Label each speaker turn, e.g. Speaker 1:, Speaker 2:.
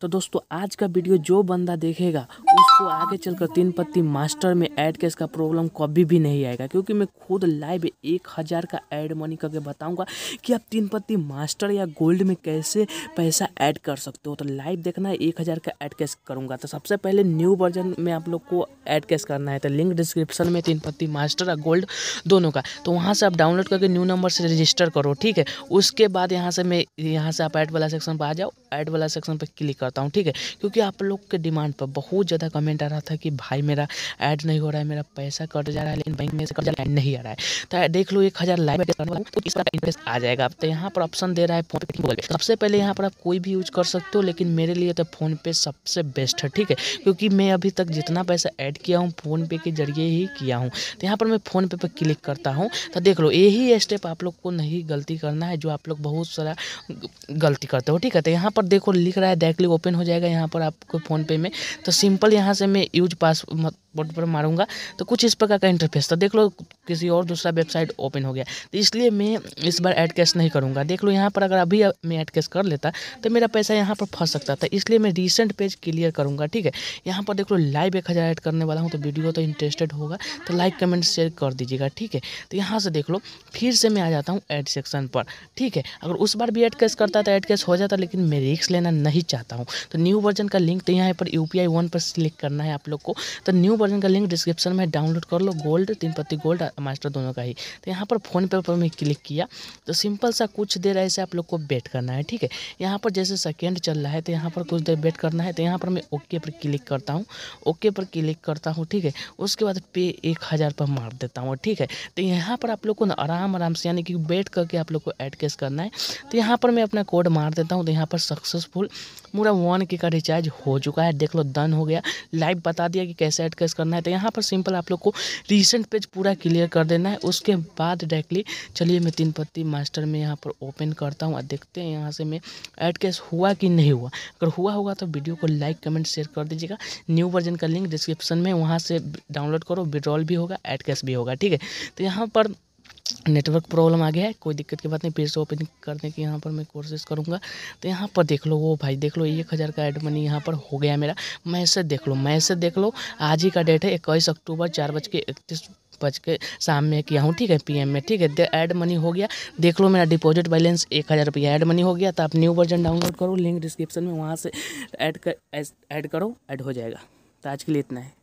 Speaker 1: तो दोस्तों आज का वीडियो जो बंदा देखेगा उसको आगे चलकर तीन पत्ती मास्टर में ऐड का इसका प्रॉब्लम कभी भी नहीं आएगा क्योंकि मैं खुद लाइव एक हज़ार का ऐड मनी करके बताऊंगा कि आप तीन पत्ती मास्टर या गोल्ड में कैसे पैसा ऐड कर सकते हो तो लाइव देखना है एक हज़ार का ऐड कैश करूँगा तो सबसे पहले न्यू वर्जन में आप लोग को ऐड कैश करना है तो लिंक डिस्क्रिप्शन में तीन पत्ती मास्टर या गोल्ड दोनों का तो वहाँ से आप डाउनलोड करके न्यू नंबर से रजिस्टर करो ठीक है उसके बाद यहाँ से मैं यहाँ से आप ऐड वाला सेक्शन पर आ जाओ ऐड वाला सेक्शन पर क्लिक करो करता हूँ ठीक है क्योंकि आप लोग के डिमांड पर बहुत ज़्यादा कमेंट आ रहा था कि भाई मेरा ऐड नहीं हो रहा है मेरा पैसा कट जा रहा है लेकिन बैंक में से कट जा नहीं आ रहा है तो देख लो एक हज़ार लाइव तो इसका इंटरेस्ट आ जाएगा तो यहाँ पर ऑप्शन दे रहा है फोन पे गूगल पे सबसे पहले यहाँ पर आप कोई भी यूज कर सकते हो लेकिन मेरे लिए तो फ़ोनपे सबसे बेस्ट है ठीक है क्योंकि मैं अभी तक जितना पैसा ऐड किया हूँ फ़ोनपे के जरिए ही किया हूँ तो यहाँ पर मैं फ़ोनपे पर क्लिक करता हूँ तो देख लो यही स्टेप आप लोग को नहीं गलती करना है जो आप लोग बहुत सारा गलती करते हो ठीक है तो यहाँ पर देखो लिख रहा है डायरेक्टली ओपन हो जाएगा यहाँ पर आपको फ़ोनपे में तो सिंपल यहाँ से मैं यूज पास बटन पर मारूंगा तो कुछ इस प्रकार का इंटरफेस था तो देख लो किसी और दूसरा वेबसाइट ओपन हो गया तो इसलिए मैं इस बार एड कैश नहीं करूँगा देख लो यहाँ पर अगर अभी मैं एड कैश कर लेता तो मेरा पैसा यहाँ पर फंस सकता था इसलिए मैं रिसेंट पेज क्लियर करूँगा ठीक है यहाँ पर देख लो लाइव एक हज़ार ऐड करने वाला हूँ तो वीडियो तो इंटरेस्टेड होगा तो लाइक कमेंट शेयर कर दीजिएगा ठीक है तो यहाँ से देख लो फिर से मैं आ जाता हूँ ऐड सेक्शन पर ठीक है अगर उस बार भी ऐड कैश करता तो ऐड कैश हो जाता लेकिन मैं रिक्स लेना नहीं चाहता हूँ तो न्यू वर्जन का लिंक तो यहाँ पर यू पी वन पर सिलेक्ट करना है आप लोग को तो न्यू वर्जन का लिंक डिस्क्रिप्शन में डाउनलोड कर लो गोल्ड तीन पत्ती गोल्ड मास्टर दोनों का ही तो यहाँ पर फोन पे पर मैं क्लिक किया तो सिंपल सा कुछ देर ऐसे आप लोग को वेट करना है ठीक है यहाँ पर जैसे सेकेंड चल रहा है तो यहाँ पर कुछ देर वेट करना है तो यहाँ पर मैं ओके पर क्लिक करता हूँ ओके पर क्लिक करता हूँ ठीक है उसके बाद पे एक पर मार देता हूँ ठीक है तो यहाँ पर आप लोग को ना आराम आराम से यानी कि वेट करके आप लोग को एड केस करना है तो यहाँ पर मैं अपना कोड मार देता हूँ तो यहाँ पर सक्सेसफुल मूरा वन के का रिचार्ज हो चुका है देख लो डन हो गया लाइव बता दिया कि कैसे एड कर प्रेस करना है तो यहाँ पर सिंपल आप लोग को रिसेंट पेज पूरा क्लियर कर देना है उसके बाद डायरेक्टली चलिए मैं तीन पत्ती मास्टर में यहाँ पर ओपन करता हूँ और देखते हैं यहाँ से मैं एड कैश हुआ कि नहीं हुआ अगर हुआ होगा तो वीडियो को लाइक कमेंट शेयर कर दीजिएगा न्यू वर्जन का लिंक डिस्क्रिप्शन में वहाँ से डाउनलोड करो विड्रॉल भी होगा एड कैश भी होगा ठीक है तो यहाँ पर नेटवर्क प्रॉब्लम आ गया है कोई दिक्कत की बात नहीं फिर से ओपन करने की यहाँ पर मैं कोशिश करूँगा तो यहाँ पर देख लो वो भाई देख लो एक हज़ार का एड मनी यहाँ पर हो गया मेरा मैसेज देख लो मैसेज देख लो आज ही का डेट है इक्कीस अक्टूबर चार बज के इकतीस बज के शाम में किया हूँ ठीक है पीएम में ठीक है ऐड मनी हो गया देख लो मेरा डिपॉजिट बैलेंस एक हज़ार रुपया ऐड मनी हो गया तो आप न्यू वर्जन डाउनलोड करो लिंक डिस्क्रिप्शन में वहाँ से ऐड कर ऐड करो ऐड हो जाएगा तो आज के लिए इतना है